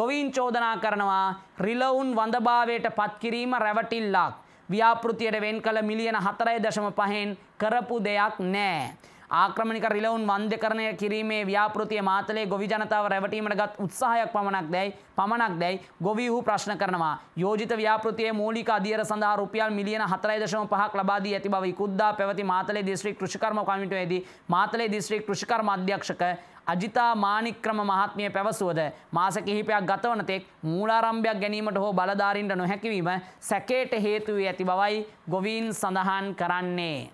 ගොවීන් චෝදනා කරනවා රිලවුන් වඳභාවයට පත්කිරීම රැවටිල්ලක්. ව්‍යාපෘතියට වෙන් කළ මිලියන හතරයි දශම පහෙන් කරපු දෙයක් නෑ. ආක්‍රමණික රිලවුන් වන්දකරණය කිරීමේ ව්‍යාපෘතිය මාතලේ ගොවි ජනතාව රැවටීමට ගත් උත්සාහයක් පමණක් දැයි පමණක් දැයි ගොවිහු ප්‍රශ්න කරනවා. යෝජිත ව්‍යාපෘතියේ මූලික අධියර සඳහා රුපියල් මිලියන 4.5ක් ලබා දී ඇති බව ඉකුද්දා පැවති මාතලේ දිස්ත්‍රික් කෘෂිකර්ම කමිටුවේදී මාතලේ දිස්ත්‍රික් කෘෂිකර්ම අධ්‍යක්ෂක අජිතා මානික්‍රම මහත්මිය පැවසුවද මාස කිහිපයක් ගතවන තෙක් මූලාරම්භයක් ගැනීමට හෝ බලධාරීන්ට නොහැකිවීම සැකේට හේතු වී ඇති බවයි ගොවීන් සඳහන් කරන්නේ.